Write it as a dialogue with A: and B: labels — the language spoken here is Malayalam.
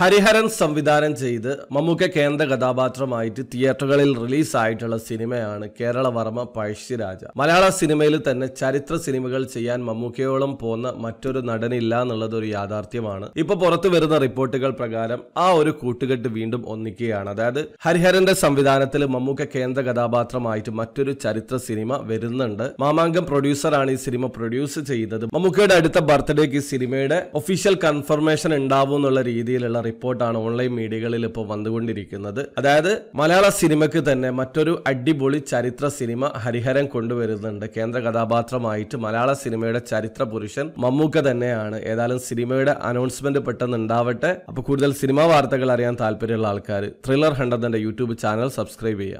A: ഹരിഹരൻ സംവിധാനം ചെയ്ത് മമ്മൂക്ക കേന്ദ്ര കഥാപാത്രമായിട്ട് തിയേറ്ററുകളിൽ റിലീസായിട്ടുള്ള സിനിമയാണ് കേരളവർമ്മ പഴശ്ശിരാജ മലയാള സിനിമയിൽ തന്നെ ചരിത്ര സിനിമകൾ ചെയ്യാൻ മമ്മൂക്കയോളം പോകുന്ന മറ്റൊരു നടനില്ല എന്നുള്ളത് ഒരു യാഥാർത്ഥ്യമാണ് ഇപ്പൊ പുറത്തു വരുന്ന റിപ്പോർട്ടുകൾ പ്രകാരം ആ ഒരു കൂട്ടുകെട്ട് വീണ്ടും ഒന്നിക്കുകയാണ് അതായത് ഹരിഹരന്റെ സംവിധാനത്തിൽ മമ്മൂക്ക കേന്ദ്ര കഥാപാത്രമായിട്ട് മറ്റൊരു ചരിത്ര സിനിമ വരുന്നുണ്ട് മാമാങ്കം പ്രൊഡ്യൂസറാണ് ഈ സിനിമ പ്രൊഡ്യൂസ് ചെയ്തത് മമ്മൂക്കയുടെ അടുത്ത ബർത്ത്ഡേക്ക് ഈ സിനിമയുടെ ഒഫീഷ്യൽ കൺഫർമേഷൻ ഉണ്ടാവും എന്നുള്ള രീതിയിലുള്ള റിപ്പോർട്ടാണ് ഓൺലൈൻ മീഡിയകളിൽ ഇപ്പോൾ വന്നുകൊണ്ടിരിക്കുന്നത് അതായത് മലയാള സിനിമയ്ക്ക് തന്നെ മറ്റൊരു അടിപൊളി ചരിത്ര സിനിമ ഹരിഹരൻ കൊണ്ടുവരുന്നുണ്ട് കേന്ദ്ര കഥാപാത്രമായിട്ട് മലയാള സിനിമയുടെ ചരിത്ര പുരുഷൻ മമ്മൂക്ക തന്നെയാണ് ഏതായാലും സിനിമയുടെ അനൗൺസ്മെന്റ് പെട്ടെന്ന് ഉണ്ടാവട്ടെ അപ്പോൾ കൂടുതൽ സിനിമാ വാർത്തകൾ അറിയാൻ താല്പര്യമുള്ള ആൾക്കാർ ത്രില്ലർ ഹണ്ടതിന്റെ യൂട്യൂബ് ചാനൽ സബ്സ്ക്രൈബ് ചെയ്യുക